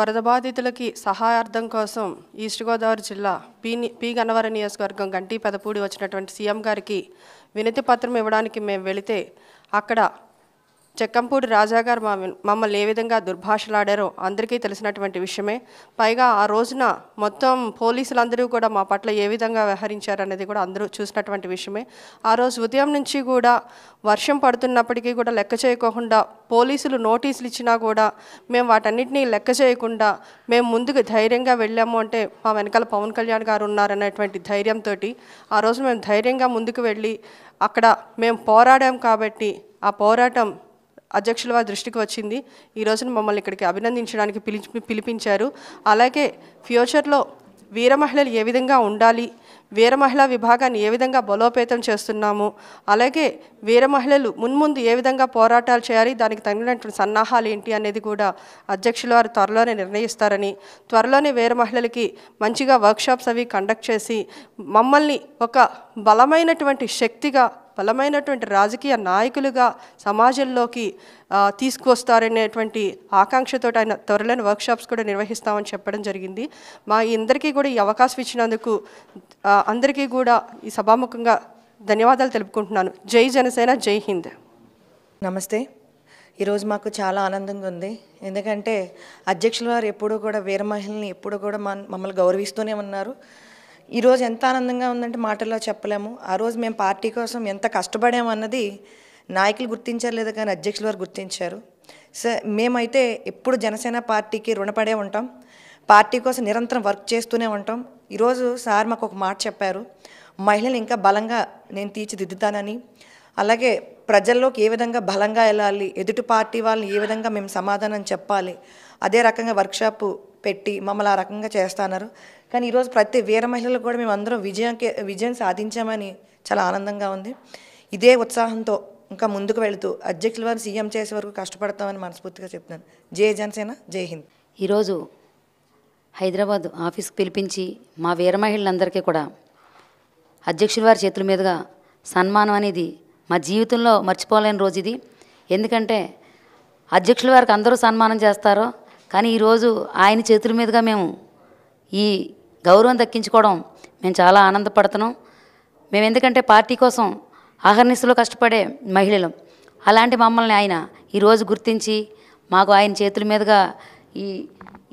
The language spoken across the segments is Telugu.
వరద బాధితులకి సహాయార్థం కోసం ఈస్ట్ గోదావరి జిల్లా పీని పి గన్నవరం నియోజకవర్గం గంటి పెదపూడి వచ్చినటువంటి సీఎం గారికి వినతి పత్రం ఇవ్వడానికి మేము వెళితే అక్కడ చెక్కంపూడి రాజాగారు మమ్మల్ని ఏ విధంగా దుర్భాషలాడారో అందరికీ తెలిసినటువంటి విషయమే పైగా ఆ రోజున మొత్తం పోలీసులందరూ కూడా మా పట్ల ఏ విధంగా వ్యవహరించారనేది కూడా అందరూ చూసినటువంటి విషయమే ఆ రోజు ఉదయం నుంచి కూడా వర్షం పడుతున్నప్పటికీ కూడా లెక్క చేయకోకుండా పోలీసులు నోటీసులు ఇచ్చినా కూడా మేము వాటన్నిటినీ లెక్క చేయకుండా మేము ముందుకు ధైర్యంగా వెళ్ళాము అంటే మా వెనకాల పవన్ కళ్యాణ్ గారు ఉన్నారనేటువంటి ధైర్యంతో ఆ రోజు మేము ధైర్యంగా ముందుకు వెళ్ళి అక్కడ మేము పోరాడాం కాబట్టి ఆ పోరాటం అధ్యక్షుల వారి దృష్టికి వచ్చింది ఈ రోజున మమ్మల్ని ఇక్కడికి అభినందించడానికి పిలిచి పిలిపించారు అలాగే ఫ్యూచర్లో వీర మహిళలు ఏ విధంగా ఉండాలి వీర మహిళా విభాగాన్ని ఏ విధంగా బలోపేతం చేస్తున్నాము అలాగే వీర మహిళలు మున్ముందు ఏ విధంగా పోరాటాలు చేయాలి దానికి తగినటువంటి సన్నాహాలు ఏంటి అనేది కూడా అధ్యక్షులు వారు త్వరలోనే నిర్ణయిస్తారని త్వరలోనే వీర మహిళలకి మంచిగా వర్క్షాప్స్ అవి కండక్ట్ చేసి మమ్మల్ని ఒక బలమైనటువంటి శక్తిగా బలమైనటువంటి రాజకీయ నాయకులుగా సమాజంలోకి తీసుకువస్తారనేటువంటి ఆకాంక్షతో ఆయన త్వరలోని వర్క్షాప్స్ కూడా నిర్వహిస్తామని చెప్పడం జరిగింది మా అందరికీ కూడా ఈ అవకాశం ఇచ్చినందుకు అందరికీ కూడా ఈ సభాముఖంగా ధన్యవాదాలు తెలుపుకుంటున్నాను జై జనసేన జై హింద్ నమస్తే ఈరోజు మాకు చాలా ఆనందంగా ఉంది ఎందుకంటే అధ్యక్షుల వారు ఎప్పుడూ కూడా వీరమహిళని మహిళని ఎప్పుడూ కూడా మమ్మల్ని గౌరవిస్తూనే ఉన్నారు ఈరోజు ఎంత ఆనందంగా ఉందంటే మాటల్లో చెప్పలేము ఆ రోజు మేము పార్టీ కోసం ఎంత కష్టపడామన్నది నాయకులు గుర్తించారు లేదా కానీ అధ్యక్షుల వారు గుర్తించారు సార్ మేమైతే ఎప్పుడు జనసేన పార్టీకి రుణపడే ఉంటాం పార్టీ కోసం నిరంతరం వర్క్ చేస్తూనే ఉంటాం ఈరోజు సార్ మాకు ఒక మాట చెప్పారు మహిళలు ఇంకా బలంగా నేను తీర్చిదిద్దుతానని అలాగే ప్రజల్లోకి ఏ విధంగా బలంగా వెళ్ళాలి ఎదుటి పార్టీ వాళ్ళని ఏ విధంగా మేము సమాధానం చెప్పాలి అదే రకంగా వర్క్షాప్ పెట్టి మమ్మల్ని ఆ రకంగా చేస్తున్నారు కానీ ఈరోజు ప్రతి వీర మహిళలు కూడా మేము అందరం విజయం విజయం సాధించామని చాలా ఆనందంగా ఉంది ఇదే ఉత్సాహంతో ఇంకా ముందుకు వెళుతూ అధ్యక్షుల వారు సీఎం చేసే వరకు కష్టపడతామని మనస్ఫూర్తిగా చెప్తున్నాను జై జనసేన జై హింద్ ఈరోజు హైదరాబాద్ ఆఫీస్కి పిలిపించి మా వీర మహిళలందరికీ కూడా అధ్యక్షుల వారి చేతుల మీదుగా సన్మానం అనేది మా జీవితంలో మర్చిపోలేని రోజు ఇది ఎందుకంటే అధ్యక్షుల వారికి అందరూ సన్మానం చేస్తారో కానీ ఈరోజు ఆయన చేతుల మీదుగా మేము ఈ గౌరవం దక్కించుకోవడం మేము చాలా ఆనందపడుతున్నాం మేము ఎందుకంటే పార్టీ కోసం అహర్నిశలో కష్టపడే మహిళలు అలాంటి మమ్మల్ని ఆయన ఈరోజు గుర్తించి మాకు ఆయన చేతుల మీదుగా ఈ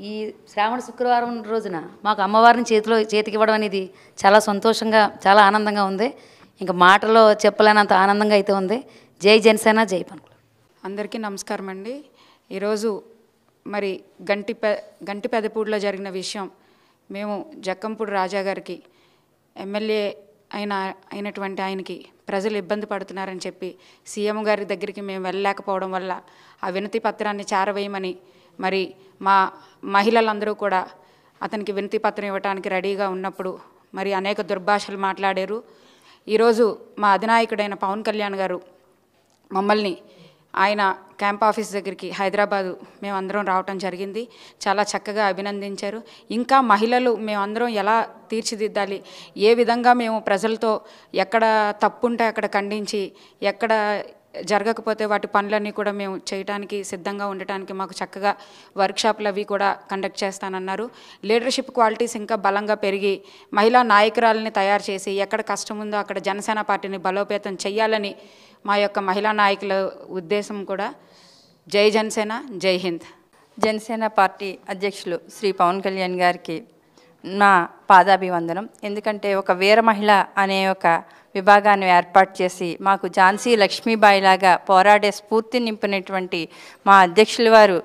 ఈ శ్రావణ శుక్రవారం రోజున మాకు అమ్మవారిని చేతిలో చేతికి ఇవ్వడం అనేది చాలా సంతోషంగా చాలా ఆనందంగా ఉంది ఇంకా మాటలో చెప్పలేనంత ఆనందంగా అయితే ఉంది జై జనసేన జై పనులు అందరికీ నమస్కారం అండి ఈరోజు మరి గంటి పె గంటి పెదపూడిలో జరిగిన విషయం మేము జక్కంపూడి రాజా గారికి ఎమ్మెల్యే అయిన అయినటువంటి ఆయనకి ప్రజలు ఇబ్బంది పడుతున్నారని చెప్పి సీఎం గారి దగ్గరికి మేము వెళ్ళలేకపోవడం వల్ల ఆ వినతి పత్రాన్ని చేరవేయమని మరి మా మహిళలందరూ కూడా అతనికి వినతి పత్రం ఇవ్వడానికి రెడీగా ఉన్నప్పుడు మరి అనేక దుర్భాషలు మాట్లాడారు ఈరోజు మా అధినాయకుడైన పవన్ కళ్యాణ్ గారు మమ్మల్ని ఆయన క్యాంప్ ఆఫీస్ దగ్గరికి హైదరాబాదు మేమందరం రావటం జరిగింది చాలా చక్కగా అభినందించారు ఇంకా మహిళలు మేమందరం ఎలా తీర్చిదిద్దాలి ఏ విధంగా మేము ప్రజలతో ఎక్కడ తప్పుంటే అక్కడ ఖండించి ఎక్కడ జరగకపోతే వాటి పనులన్నీ కూడా మేము చేయడానికి సిద్ధంగా ఉండటానికి మాకు చక్కగా వర్క్షాప్లు అవి కూడా కండక్ట్ చేస్తానన్నారు లీడర్షిప్ క్వాలిటీస్ ఇంకా బలంగా పెరిగి మహిళా నాయకురాలని తయారు చేసి ఎక్కడ కష్టం ఉందో అక్కడ జనసేన పార్టీని బలోపేతం చేయాలని మా యొక్క మహిళా నాయకుల ఉద్దేశం కూడా జై జనసేన జై హింద్ జనసేన పార్టీ అధ్యక్షులు శ్రీ పవన్ కళ్యాణ్ గారికి నా పాదాభివందనం ఎందుకంటే ఒక వీర మహిళ అనే ఒక విభాగాన్ని ఏర్పాటు చేసి మాకు ఝాన్సీ లక్ష్మీబాయి లాగా పోరాడే స్ఫూర్తి నింపినటువంటి మా అధ్యక్షుల వారు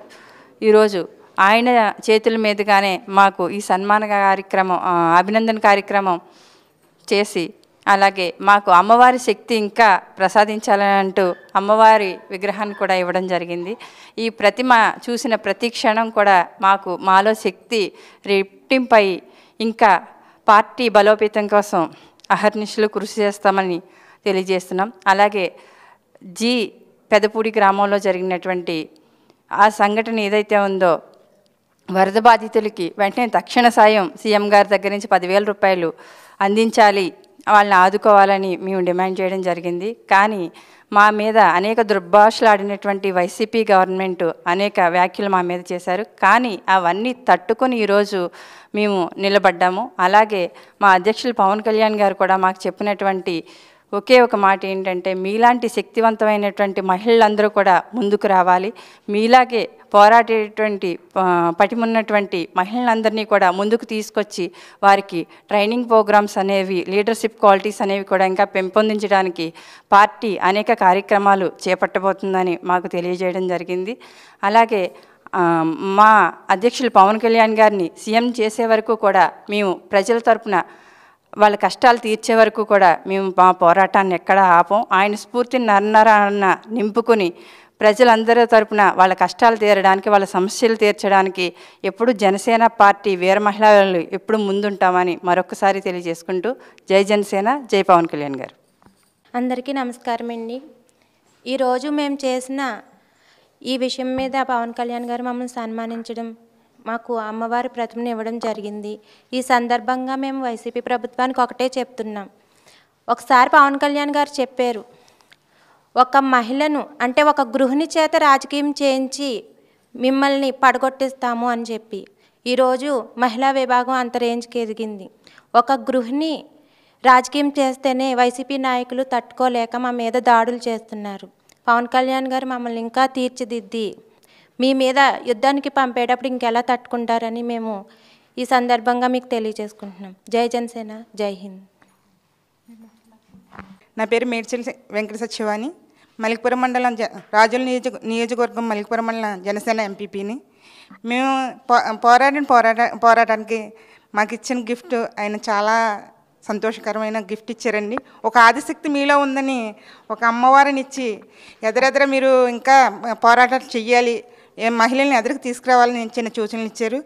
ఈరోజు ఆయన చేతుల మీదుగానే మాకు ఈ సన్మాన కార్యక్రమం అభినందన కార్యక్రమం చేసి అలాగే మాకు అమ్మవారి శక్తి ఇంకా ప్రసాదించాలని అంటూ అమ్మవారి విగ్రహాన్ని కూడా ఇవ్వడం జరిగింది ఈ ప్రతిమ చూసిన ప్రతి క్షణం కూడా మాకు మాలో శక్తి రెట్టింపై ఇంకా పార్టీ బలోపేతం కోసం అహర్నిశలు కృషి చేస్తామని తెలియజేస్తున్నాం అలాగే జి పెదపూడి గ్రామంలో జరిగినటువంటి ఆ సంఘటన ఏదైతే ఉందో వరద బాధితులకి వెంటనే తక్షణ సాయం సీఎం గారి దగ్గర నుంచి పదివేల రూపాయలు అందించాలి వాళ్ళని ఆదుకోవాలని మేము డిమాండ్ చేయడం జరిగింది కానీ మా మీద అనేక దుర్భాషలాడినటువంటి వైసీపీ గవర్నమెంట్ అనేక వ్యాఖ్యలు మా మీద చేశారు కానీ అవన్నీ తట్టుకొని ఈరోజు మేము నిలబడ్డాము అలాగే మా అధ్యక్షులు పవన్ కళ్యాణ్ గారు కూడా మాకు చెప్పినటువంటి ఒకే ఒక మాట ఏంటంటే మీలాంటి శక్తివంతమైనటువంటి మహిళలందరూ కూడా ముందుకు రావాలి మీలాగే పోరాడేటువంటి పటిమున్నటువంటి మహిళలందరినీ కూడా ముందుకు తీసుకొచ్చి వారికి ట్రైనింగ్ ప్రోగ్రామ్స్ అనేవి లీడర్షిప్ క్వాలిటీస్ అనేవి కూడా ఇంకా పెంపొందించడానికి పార్టీ అనేక కార్యక్రమాలు చేపట్టబోతుందని మాకు తెలియజేయడం జరిగింది అలాగే మా అధ్యక్షులు పవన్ కళ్యాణ్ గారిని సీఎం చేసే వరకు కూడా మేము ప్రజల తరపున వాళ్ళ కష్టాలు తీర్చే వరకు కూడా మేము మా పోరాటాన్ని ఎక్కడ ఆపం ఆయన స్ఫూర్తిని నరనరాన్న నింపుకుని ప్రజలందరి తరపున వాళ్ళ కష్టాలు తీరడానికి వాళ్ళ సమస్యలు తీర్చడానికి ఎప్పుడు జనసేన పార్టీ వీర మహిళలు ఎప్పుడు ముందుంటామని మరొకసారి తెలియజేసుకుంటూ జై జనసేన జై పవన్ కళ్యాణ్ గారు అందరికీ నమస్కారం అండి ఈరోజు మేము చేసిన ఈ విషయం మీద పవన్ కళ్యాణ్ గారు మమ్మల్ని సన్మానించడం మాకు అమ్మవారి ప్రతిమను ఇవ్వడం జరిగింది ఈ సందర్భంగా మేము వైసీపీ ప్రభుత్వానికి ఒకటే చెప్తున్నాం ఒకసారి పవన్ కళ్యాణ్ గారు చెప్పారు ఒక మహిళను అంటే ఒక గృహిణి చేత రాజకీయం చేయించి మిమ్మల్ని పడగొట్టిస్తాము అని చెప్పి ఈరోజు మహిళా విభాగం అంత రేంజ్కి ఎదిగింది ఒక గృహిణి రాజకీయం చేస్తేనే వైసీపీ నాయకులు తట్టుకోలేక మా మీద దాడులు చేస్తున్నారు పవన్ కళ్యాణ్ గారు మమ్మల్ని ఇంకా తీర్చిదిద్ది మీ మీద యుద్ధానికి పంపేటప్పుడు ఇంకెలా తట్టుకుంటారని మేము ఈ సందర్భంగా మీకు తెలియజేసుకుంటున్నాం జై జనసేన జై హింద్ నా పేరు మేడ్చల్ వెంకట సత్యవాణి మలికపురం మండలం జ రాజుల నియోజక నియోజకవర్గం మలికపురం మండలం జనసేన ఎంపీపీని మేము పోరాడిన పోరాట పోరాటానికి మాకు ఇచ్చిన గిఫ్ట్ ఆయన చాలా సంతోషకరమైన గిఫ్ట్ ఇచ్చారండి ఒక ఆదిశక్తి మీలో ఉందని ఒక అమ్మవారిని ఇచ్చి ఎదరెదర మీరు ఇంకా పోరాటాలు చెయ్యాలి ఏం మహిళల్ని ఎదురుకు తీసుకురావాలని చిన్న సూచనలు ఇచ్చారు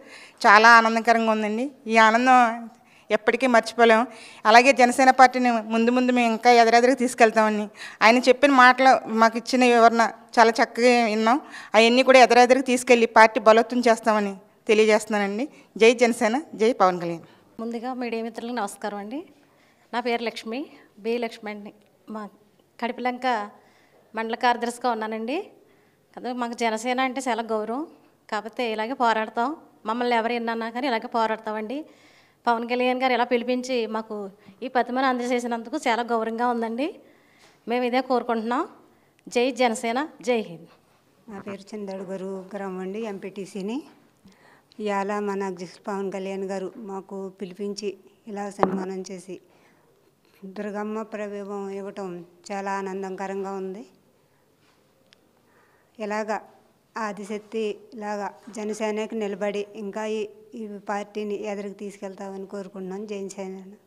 చాలా ఆనందకరంగా ఉందండి ఈ ఆనందం ఎప్పటికీ మర్చిపోలేము అలాగే జనసేన పార్టీని ముందు ముందు మేము ఇంకా ఎదురెదురుకు తీసుకెళ్తామని ఆయన చెప్పిన మాటలు మాకు ఇచ్చిన వివరణ చాలా చక్కగా విన్నాం అవన్నీ కూడా ఎదురెదురుకు తీసుకెళ్ళి పార్టీ బలోత్తం చేస్తామని తెలియజేస్తున్నానండి జై జనసేన జై పవన్ కళ్యాణ్ ముందుగా మీడియా మిత్రులకు నమస్కారం అండి నా పేరు లక్ష్మి బి లక్ష్మి అండి మా కడిపిలంక మండల కార్యదర్శిగా ఉన్నానండి అదే మాకు జనసేన అంటే చాలా గౌరవం కాకపోతే ఇలాగే పోరాడతాం మమ్మల్ని ఎవరు ఎన్నన్నా కానీ ఇలాగే పోరాడతామండి పవన్ కళ్యాణ్ గారు ఇలా పిలిపించి మాకు ఈ పతిమను అందజేసినందుకు చాలా గౌరవంగా ఉందండి మేము ఇదే కోరుకుంటున్నాం జై జనసేన జై హింద్ నా పేరు గారు గ్రామం అండి ఎంపీటీసీని ఇవాళ మన అధ్యక్షులు పవన్ కళ్యాణ్ గారు మాకు పిలిపించి ఇలా సన్మానం చేసి దుర్గమ్మ ప్రవేశం ఇవ్వటం చాలా ఆనందకరంగా ఉంది ఇలాగ ఆదిశక్తి ఇలాగా జనసేనకి నిలబడి ఇంకా ఈ పార్టీని ఎదురుకు తీసుకెళ్తామని కోరుకుంటున్నాను జై